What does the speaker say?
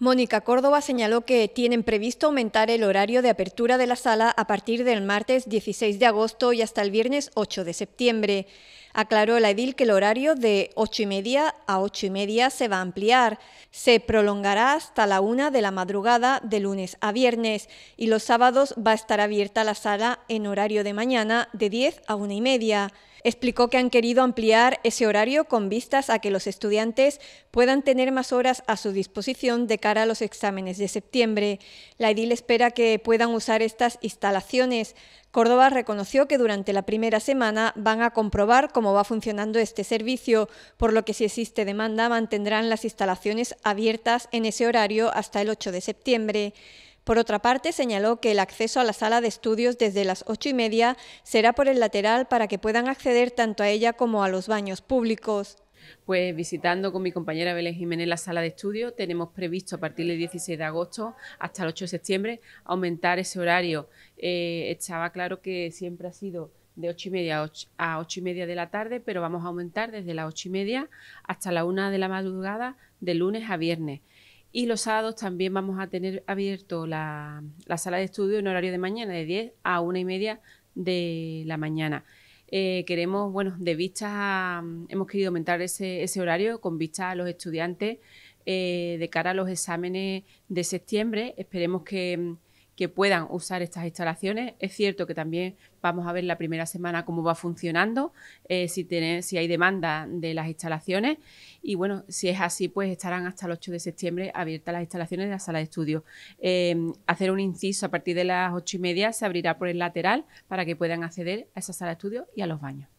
Mónica Córdoba señaló que tienen previsto aumentar el horario de apertura de la sala a partir del martes 16 de agosto y hasta el viernes 8 de septiembre. Aclaró la edil que el horario de 8 y media a 8 y media se va a ampliar. Se prolongará hasta la 1 de la madrugada de lunes a viernes y los sábados va a estar abierta la sala en horario de mañana de 10 a 1 y media. Explicó que han querido ampliar ese horario con vistas a que los estudiantes puedan tener más horas a su disposición de cara a los exámenes de septiembre. La edil espera que puedan usar estas instalaciones. Córdoba reconoció que durante la primera semana van a comprobar cómo va funcionando este servicio, por lo que si existe demanda mantendrán las instalaciones abiertas en ese horario hasta el 8 de septiembre. Por otra parte, señaló que el acceso a la sala de estudios desde las ocho y media será por el lateral para que puedan acceder tanto a ella como a los baños públicos. Pues visitando con mi compañera Belén Jiménez la sala de estudio, tenemos previsto a partir del 16 de agosto hasta el 8 de septiembre aumentar ese horario. Eh, estaba claro que siempre ha sido de 8 y media a 8, y media de la tarde, pero vamos a aumentar desde las 8 y media hasta la 1 de la madrugada de lunes a viernes. Y los sábados también vamos a tener abierto la, la sala de estudio en horario de mañana, de 10 a 1 y media de la mañana. Eh, queremos, bueno, de vista, mm, hemos querido aumentar ese, horario con vista a los estudiantes eh, de cara a los exámenes de septiembre. Esperemos que mm, que puedan usar estas instalaciones. Es cierto que también vamos a ver la primera semana cómo va funcionando, eh, si, tiene, si hay demanda de las instalaciones y bueno, si es así, pues estarán hasta el 8 de septiembre abiertas las instalaciones de la sala de estudio. Em, hacer un inciso, a partir de las 8 y media se abrirá por el lateral para que puedan acceder a esa sala de estudio y a los baños.